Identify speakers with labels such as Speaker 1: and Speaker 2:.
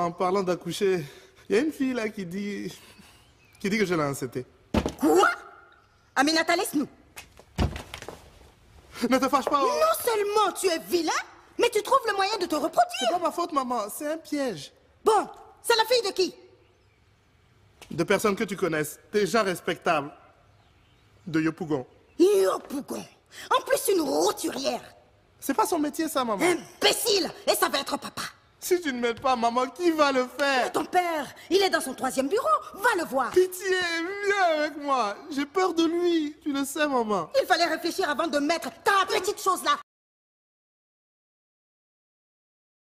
Speaker 1: en parlant d'accoucher, il y a une fille là qui dit. qui dit que je l'ai incitée.
Speaker 2: Quoi Aminata, laisse-nous. Ne te fâche pas. Oh. Non seulement tu es vilain, mais tu trouves le moyen de te reproduire. C'est pas ma faute, maman. C'est un piège. Bon, c'est la fille de qui
Speaker 3: De personnes que tu connaisses, déjà gens respectables. De Yopougon.
Speaker 2: Yopougon En plus, une roturière. C'est pas son métier, ça, maman. Imbécile Et ça va être papa. Si tu ne m'aides pas, maman, qui va le faire Ton père, il est dans son troisième bureau. Va le voir. Pitié, viens avec moi. J'ai peur de lui. Tu le sais, maman. Il fallait réfléchir avant de mettre ta petite chose là.